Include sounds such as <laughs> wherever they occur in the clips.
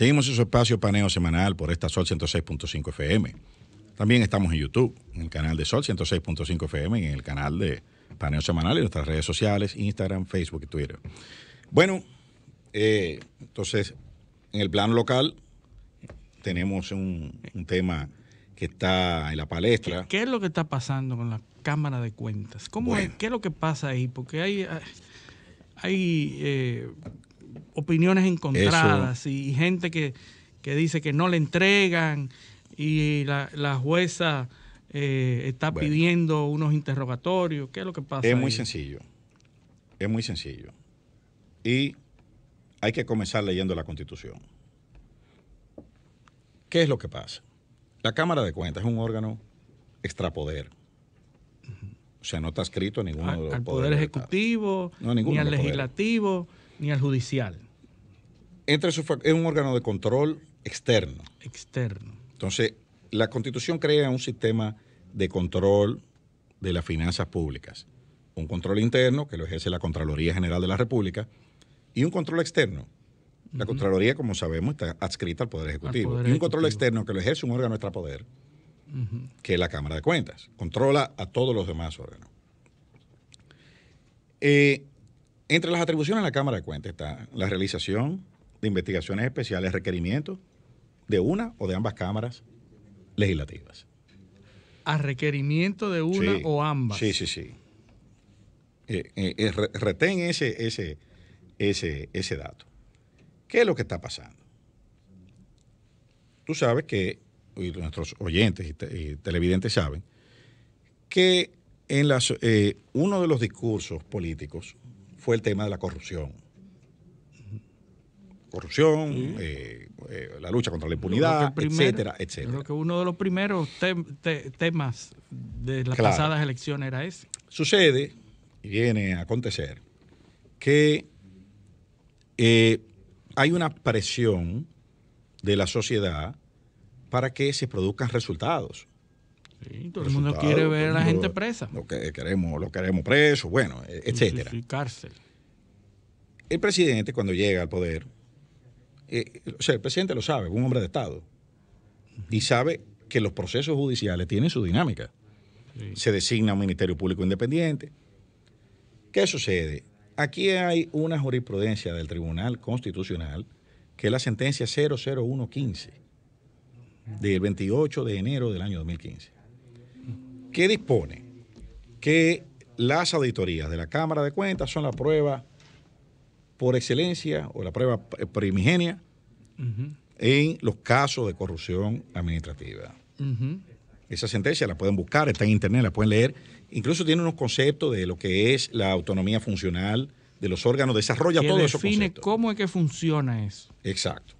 Seguimos en su espacio paneo semanal por esta Sol 106.5 FM. También estamos en YouTube, en el canal de Sol 106.5 FM en el canal de Paneo Semanal y nuestras redes sociales, Instagram, Facebook y Twitter. Bueno, eh, entonces, en el plano local tenemos un, tema que está en la palestra. ¿Qué, es lo que está pasando con la Cámara de Cuentas? ¿Cómo ¿Qué es lo que pasa ahí? Porque hay, hay eh, opiniones encontradas y gente que, dice que no le entregan y la, la jueza eh, está pidiendo unos interrogatorios. ¿Qué es lo que pasa? Es muy sencillo. Es muy sencillo. Y hay que comenzar leyendo la Constitución. ¿Qué es lo que pasa? La Cámara de Cuentas es un órgano extrapoder. O sea, no está escrito en ninguno de los al Poder Ejecutivo, ni al Legislativo ni al judicial. Entre es un órgano de control externo. Externo. Entonces, la constitución crea un sistema de control de las finanzas públicas. Un control interno, que lo ejerce la Contraloría General de la República, y un control externo. La Contraloría, como sabemos, está adscrita al Poder Ejecutivo. y un control externo que lo ejerce un órgano de uh que es la Cámara de Cuentas. Controla a todos los demás órganos. Eh, entre las atribuciones de la Cámara de Cuentas está la realización de investigaciones especiales, ...requerimiento de una o de ambas cámaras legislativas. A requerimiento de una o ambas. Sí, sí, sí. Eh, eh, eh, retén ese, ese, ese, ese dato. ¿Qué es lo que está pasando? Tú sabes que, y nuestros oyentes y, televidentes saben, que en las, uno de los discursos políticos fue el tema de la corrupción. Corrupción, eh, eh, la lucha contra la impunidad, etcétera, etcétera. Creo que uno de los primeros temas de las pasadas elecciones era ese. Sucede, y viene a acontecer, que eh, hay una presión de la sociedad para que se produzcan resultados todo el mundo quiere ver a la gente presa. Lo que queremos, lo queremos preso, bueno, e- etcétera. cárcel. El presidente cuando llega al poder, eh, eh, o sea, el presidente lo sabe, es un hombre de Estado y sabe que los procesos judiciales tienen su dinámica. Se designa un ministerio público independiente. ¿Qué sucede? Aquí hay una jurisprudencia del Tribunal Constitucional que es la sentencia 00115 del 28 de enero del año 2015 que dispone que las auditorías de la Cámara de Cuentas son la prueba por excelencia o la prueba eh, primigenia en los casos de corrupción administrativa. Esa sentencia la pueden buscar, está en internet, la pueden leer. Incluso tiene unos conceptos de lo que es la autonomía funcional de los órganos, desarrolla todo eso. Define cómo es que funciona eso. Exacto.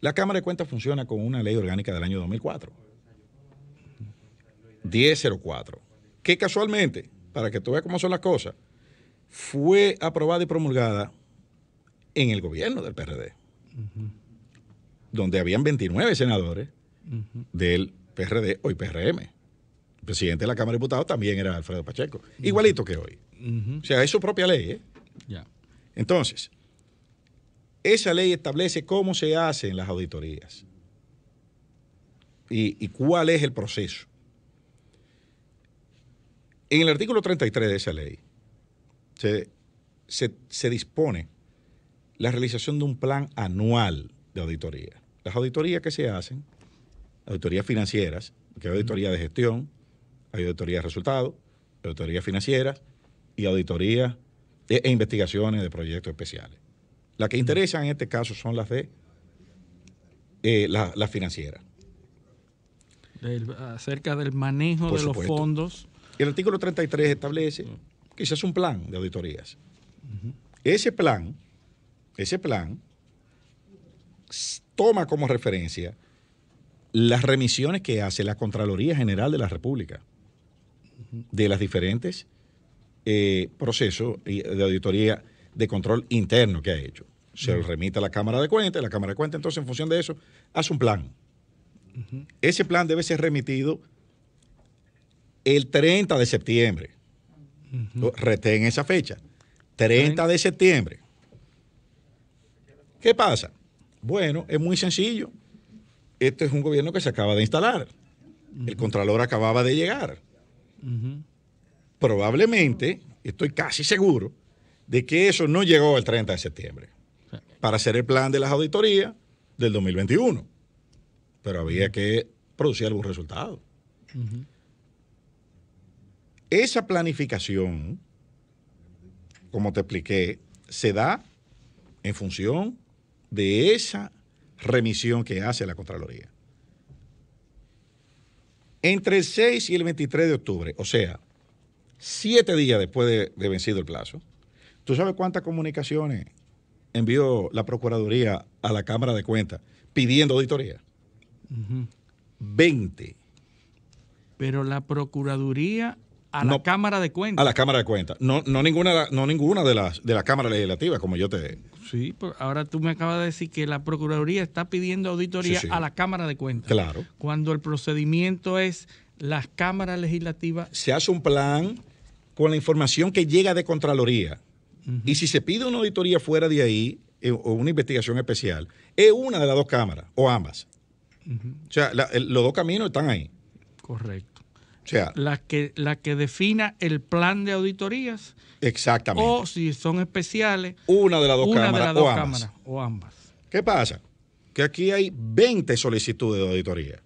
La Cámara de Cuentas funciona con una ley orgánica del año 2004 1004, que casualmente, para que tú veas cómo son las cosas, fue aprobada y promulgada en el gobierno del PRD, donde habían 29 senadores del PRD, hoy PRM. El presidente de la Cámara de Diputados también era Alfredo Pacheco, igualito que hoy. O sea, es su propia ley. ¿eh? Entonces, esa ley establece cómo se hacen las auditorías y cuál es el proceso. En el artículo 33 de esa ley se, dispone la realización de un plan anual de auditoría. Las auditorías que se hacen, auditorías financieras, que hay auditoría de gestión, hay auditoría de resultados, auditoría financiera y auditoría e, investigaciones de proyectos especiales. Las que interesan en este caso son las de las eh, la financieras. acerca del manejo de los fondos el artículo 33 establece que se hace un plan de auditorías. Ese plan, ese plan toma como referencia las remisiones que hace la Contraloría General de la República de las diferentes eh, procesos eh, de auditoría de control interno que ha hecho. Se lo remite a la Cámara de Cuentas, la Cámara de Cuentas entonces en función de eso hace un plan. Ese plan debe ser remitido el 30 de septiembre. Retén esa fecha. 30 de septiembre. ¿Qué pasa? Bueno, es muy sencillo. Este es un gobierno que se acaba de instalar. El Contralor acababa de llegar. Probablemente, estoy casi seguro, de que eso no llegó el 30 de septiembre para hacer el plan de las auditorías del 2021. Pero había que producir algún resultado. Esa planificación, como te expliqué, se da en función de esa remisión que hace la Contraloría. Entre el 6 y el 23 de octubre, o sea, siete días después de, vencido el plazo, ¿tú sabes cuántas comunicaciones envió la Procuraduría a la Cámara de Cuentas pidiendo auditoría? Veinte. 20. Pero la Procuraduría a la Cámara de Cuentas. A la Cámara de Cuentas. No, no ninguna, no ninguna de las de la Cámara Legislativa, como yo te. Sí, pero pues, ahora tú me acabas de decir que la Procuraduría está pidiendo auditoría a la Cámara de Cuentas. Claro. Cuando el procedimiento es las cámaras legislativas. Se hace un plan con la información que llega de Contraloría. Y si se pide una auditoría fuera de ahí, eh, o una investigación especial, es una de las dos cámaras, o ambas. O sea, los dos caminos están ahí. Correcto la que, la que defina el plan de auditorías. Exactamente. O si son especiales. Una de las dos, cámaras, o ambas. ¿Qué pasa? Que aquí hay 20 solicitudes de auditoría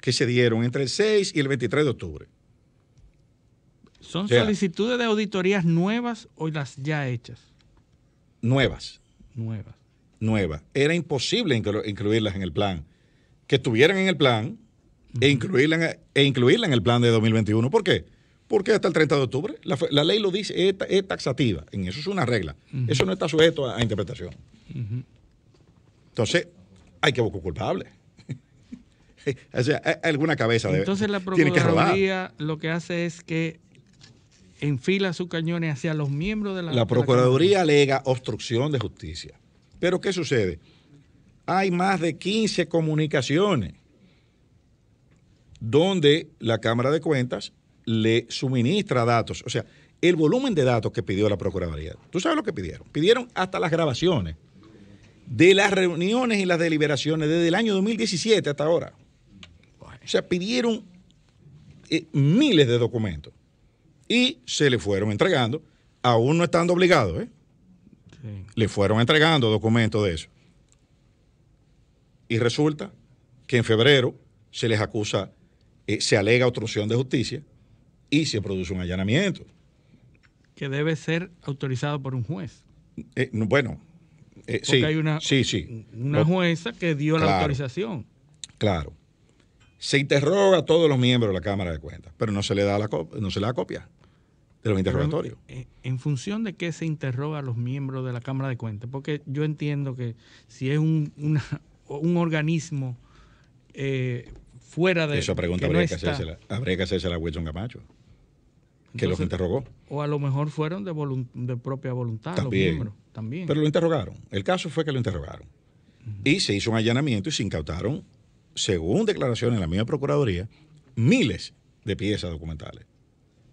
que se dieron entre el 6 y el 23 de octubre. ¿Son solicitudes de auditorías nuevas o las ya hechas? Nuevas. Nuevas. Nuevas. Era imposible incluirlas en el plan. Que estuvieran en el plan, e incluirla en, e incluirla en el plan de 2021. ¿Por qué? Porque hasta el 30 de octubre la, ley lo dice, es, taxativa. En eso es una regla. Eso no está sujeto a, interpretación. Entonces, hay que buscar culpables. <laughs> o sea, alguna cabeza debe, Entonces la Procuraduría lo que hace es que enfila sus cañones hacia los miembros de la... La Procuraduría alega obstrucción de justicia. Pero ¿qué sucede? Hay más de 15 comunicaciones donde la Cámara de Cuentas le suministra datos, o sea, el volumen de datos que pidió la Procuraduría. ¿Tú sabes lo que pidieron? Pidieron hasta las grabaciones de las reuniones y las deliberaciones desde el año 2017 hasta ahora. O sea, pidieron eh, miles de documentos y se le fueron entregando, aún no estando obligados, ¿eh? Le fueron entregando documentos de eso. Y resulta que en febrero se les acusa eh, se alega obstrucción de justicia y se produce un allanamiento. Que debe ser autorizado por un juez. Eh, bueno, eh, sí, hay una, sí, una jueza que dio la autorización. Claro. Se interroga a todos los miembros de la Cámara de Cuentas, pero no se le da la copia, no se le da copia de los interrogatorios. En, función de qué se interroga a los miembros de la Cámara de Cuentas, porque yo entiendo que si es un, organismo fuera de. Esa pregunta habría, que hacerse habría, Wilson Camacho, que los interrogó. O a lo mejor fueron de, propia voluntad también, los miembros. También. Pero lo interrogaron. El caso fue que lo interrogaron. Y se hizo un allanamiento y se incautaron, según declaraciones en la misma Procuraduría, miles de piezas documentales.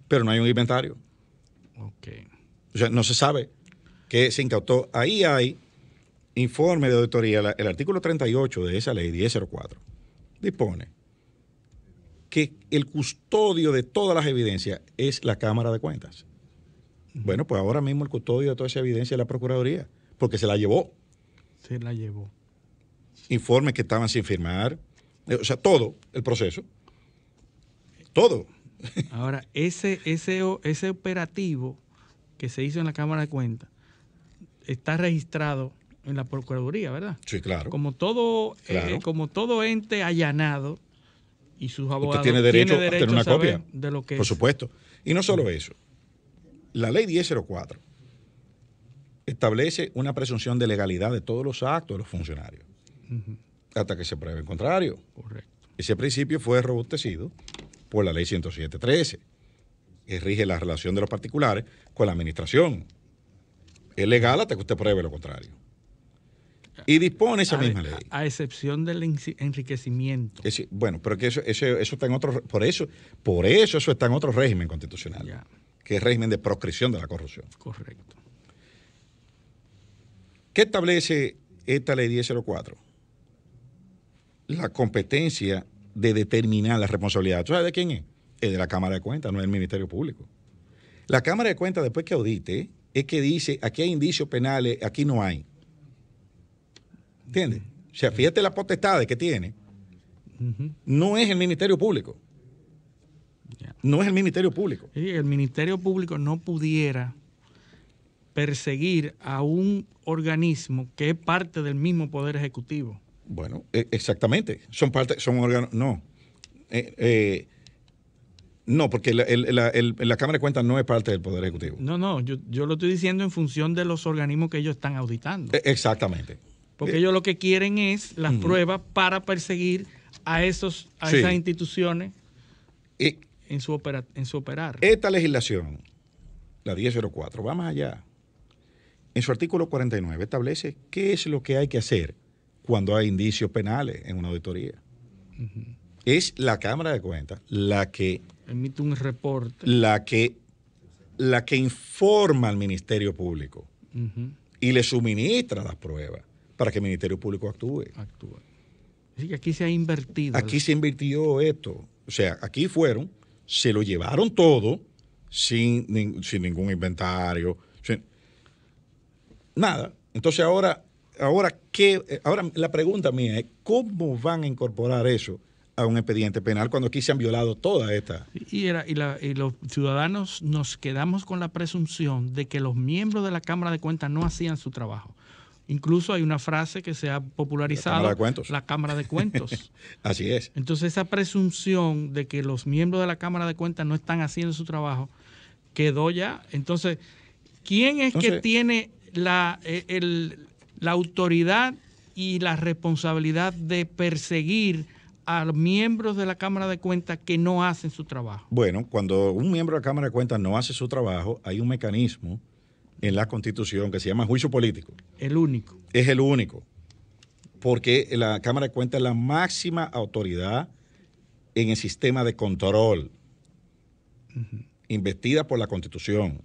Pero no hay un inventario. Okay. O sea, no se sabe que se incautó. Ahí hay informe de auditoría. El artículo 38 de esa ley 1004 dispone que el custodio de todas las evidencias es la Cámara de Cuentas. Bueno, pues ahora mismo el custodio de toda esa evidencia es la Procuraduría, porque se la llevó. Se la llevó. Informes que estaban sin firmar, o sea, todo el proceso. Todo. Ahora, ese, ese, ese operativo que se hizo en la Cámara de Cuentas está registrado en la Procuraduría, ¿verdad? Sí, claro. Como todo, eh, como todo ente allanado, y sus abogados Usted tiene derecho a tener una copia. por supuesto. Y no solo eso. La ley 1004 establece una presunción de legalidad de todos los actos de los funcionarios hasta que se pruebe el contrario. Correcto. Ese principio fue robustecido por la ley 107.13, que rige la relación de los particulares con la administración. Es legal hasta que usted pruebe lo contrario. Y dispone esa misma ley. A, excepción del enriquecimiento. bueno, pero que eso, eso, está en otro, por eso, por eso eso está en otro régimen constitucional, que es régimen de proscripción de la corrupción. Correcto. ¿Qué establece esta ley 1004? La competencia de determinar la responsabilidad. ¿Tú sabes de quién es? Es de la Cámara de Cuentas, no es del Ministerio Público. La Cámara de Cuentas, después que audite, es que dice, aquí hay indicios penales, aquí no hay. ¿Entiendes? O sea, fíjate la potestad que tiene. No es el Ministerio Público. No es el Ministerio Público. el Ministerio Público no pudiera perseguir a un organismo que es parte del mismo Poder Ejecutivo. Bueno, e, exactamente. Son parte, son órganos. No. Eh, eh, no, porque la, Cámara de Cuentas no es parte del Poder Ejecutivo. No, no, yo, yo, lo estoy diciendo en función de los organismos que ellos están auditando. E, exactamente. Porque eh, ellos lo que quieren es las pruebas para perseguir a, esos, a esas instituciones en, su en su operar. Esta legislación, la 1004, va más allá. En su artículo 49 establece qué es lo que hay que hacer cuando hay indicios penales en una auditoría. Es la Cámara de Cuentas la que... Emite un reporte. La que, la que informa al Ministerio Público y le suministra las pruebas para que el Ministerio Público actúe. Actúe. aquí se ha invertido. Aquí se invirtió esto. O sea, aquí fueron, se lo llevaron todo sin, ningún inventario. nada. Entonces ahora, ahora, ¿qué? Eh, ahora la pregunta mía es, ¿cómo van a incorporar eso? a un expediente penal cuando aquí se han violado todas estas. y, los ciudadanos nos quedamos con la presunción de que los miembros de la Cámara de Cuentas no hacían su trabajo. Incluso hay una frase que se ha popularizado, la Cámara de Cuentos. La cámara de cuentos. <laughs> Así es. Entonces esa presunción de que los miembros de la Cámara de Cuentas no están haciendo su trabajo quedó ya. Entonces, ¿quién es que tiene la, eh, la autoridad y la responsabilidad de perseguir a los miembros de la Cámara de Cuentas que no hacen su trabajo? Bueno, cuando un miembro de la Cámara de Cuentas no hace su trabajo, hay un mecanismo en la Constitución que se llama juicio político. El único. Es el único. Porque la Cámara de Cuentas es la máxima autoridad en el sistema de control, investida por la Constitución.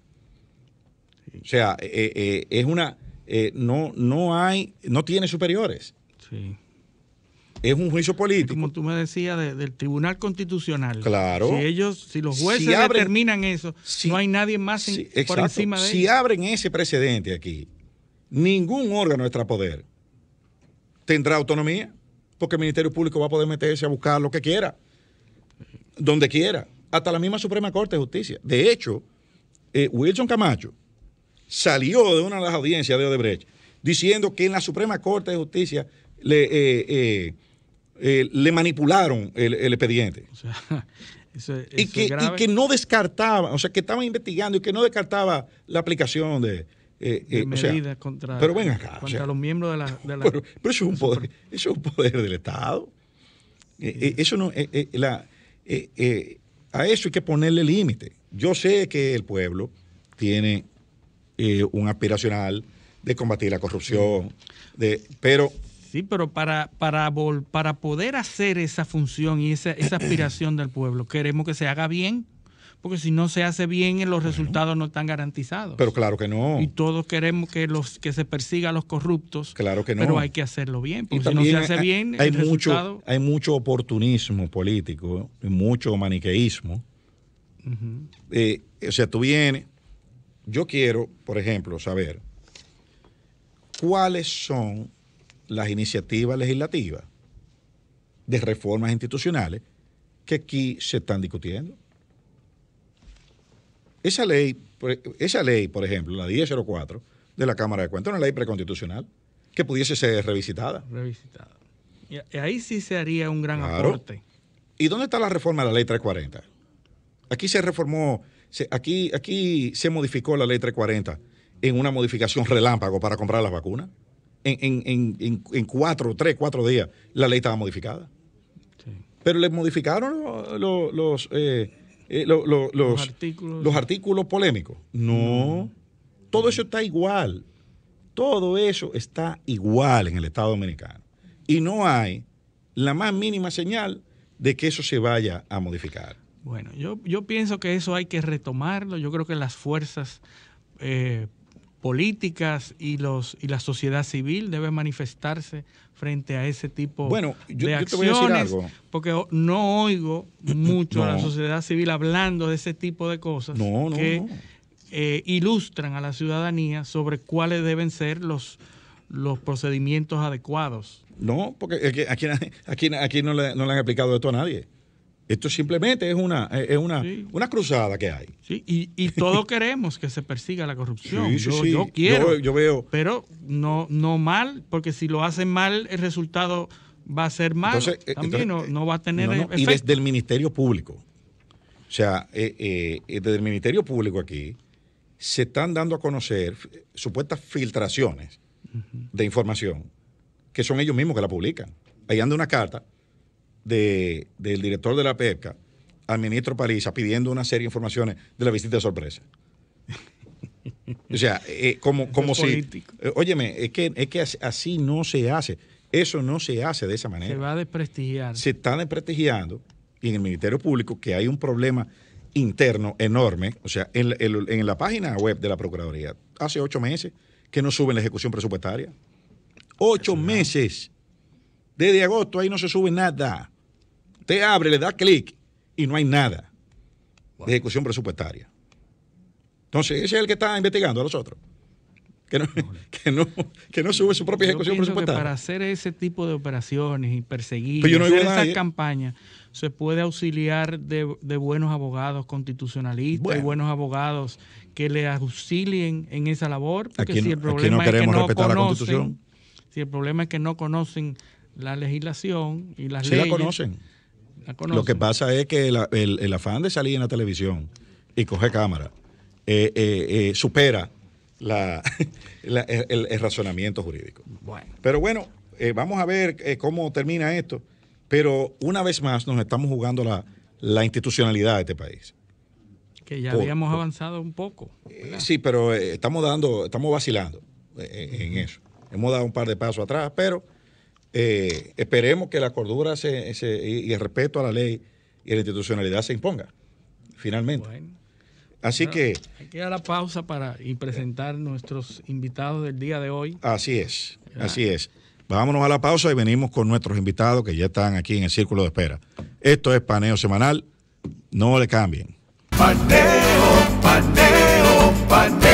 O sea, eh, eh, es una. Eh, no, no hay. No tiene superiores. Sí. Es un juicio político. Como tú me decías, del Tribunal Constitucional. Claro. Si ellos, si los jueces determinan eso, no hay nadie más por encima de ellos. Si abren ese precedente aquí, ningún órgano de poder tendrá autonomía, porque el Ministerio Público va a poder meterse a buscar lo que quiera, donde quiera, hasta la misma Suprema Corte de Justicia. De hecho, eh, Wilson Camacho salió de una de las audiencias de Odebrecht diciendo que en la Suprema Corte de Justicia le, eh, eh, eh, le manipularon el, expediente. y, que, que, no descartaba, o sea, que estaban investigando y que no descartaba la aplicación de... Eh, eh, pero ven acá, contra los miembros de la... <laughs> pero, eso es un poder, eso es un poder del Estado. eso no... a eso hay que ponerle límite. Yo sé que el pueblo tiene un aspiracional de combatir la corrupción, de, pero Sí, pero para, para, para poder hacer esa función y esa, <clears throat> aspiración del pueblo, queremos que se haga bien, porque si no se hace bien, eh, los resultados no están garantizados. Pero claro que no. Y todos queremos que los que se persiga a los corruptos. Claro que no. Pero hay que hacerlo bien, porque si no se hace bien, hay mucho, hay mucho oportunismo político, mucho maniqueísmo. Eh, o sea, tú vienes. Yo quiero, por ejemplo, saber cuáles son las iniciativas legislativas de reformas institucionales que aquí se están discutiendo. Esa ley, pues, esa ley, por ejemplo, la 1004 de la Cámara de Cuentas, una ley preconstitucional que pudiese ser revisitada. Revisitada. Y ahí sí se haría un gran aporte. ¿Y dónde está la reforma de la ley 340? Aquí se reformó, aquí, aquí se modificó la ley 340 en una modificación relámpago para comprar las vacunas en, en, en, en cuatro, tres, cuatro días, la ley estaba modificada. Pero le modificaron eh, eh, los, los, los, eh, los, artículos. polémicos. No. Todo eso está igual. Todo eso está igual en el Estado Dominicano. Y no hay la más mínima señal de que eso se vaya a modificar. Bueno, yo, yo pienso que eso hay que retomarlo. Yo creo que las fuerzas eh, políticas y los y la sociedad civil debe manifestarse frente a ese tipo bueno, de acciones, yo voy a decir algo. porque no oigo mucho a la sociedad civil hablando de ese tipo de cosas que eh, ilustran a la ciudadanía sobre cuáles deben ser los los procedimientos adecuados. No, porque <laughs> aquí, aquí, le, no le han aplicado esto a nadie. Esto simplemente es una, es una, cruzada que hay. y, todos <laughs> queremos que se persiga la corrupción. yo, quiero. Pero no, no mal, porque si lo hacen mal, el resultado va a ser mal. Eh, También no, va a tener. Y desde el Ministerio Público. O sea, eh, eh, desde el Ministerio Público aquí se están dando a conocer supuestas filtraciones de información que son ellos mismos que la publican. Ahí anda una carta del director de la PEPCA al ministro Paliza pidiendo una serie de informaciones de la visita de sorpresa. o sea, eh, como, como si... Eh, óyeme, es que, es que así no se hace. Eso no se hace de esa manera. Se va a desprestigiar. Se está desprestigiando y en el Ministerio Público que hay un problema interno enorme. O sea, en, en la página web de la Procuraduría, hace ocho meses que no suben la ejecución presupuestaria. Ocho meses. Desde agosto ahí no se sube nada le abre, le da clic y no hay nada de ejecución presupuestaria. Entonces, ese es el que está investigando a los otros. Que no, <laughs> que sube su propia ejecución presupuestaria. para hacer ese tipo de operaciones y perseguir esa campaña se puede auxiliar de, buenos abogados constitucionalistas y buenos abogados que le auxilien en esa labor. Porque si el problema es que no conocen, la Si el problema es que no conocen la legislación y las leyes. la conocen lo que pasa es que el, afán de salir en la televisión y coger cámara eh, eh, eh, supera <laughs> el, razonamiento jurídico. Pero bueno, vamos a ver cómo termina esto. Pero una vez más nos estamos jugando la, institucionalidad de este país. Que ya habíamos avanzado un poco. sí, pero estamos dando, estamos vacilando en eso. Hemos dado un par de pasos atrás, pero eh, esperemos que la cordura y el respeto a la ley y la institucionalidad se imponga, finalmente. Así que. Hay que dar la pausa para presentar nuestros invitados del día de hoy. Así es, así es. Vámonos a la pausa y venimos con nuestros invitados que ya están aquí en el círculo de espera. Esto es Paneo Semanal. No le cambien. Paneo, paneo, paneo.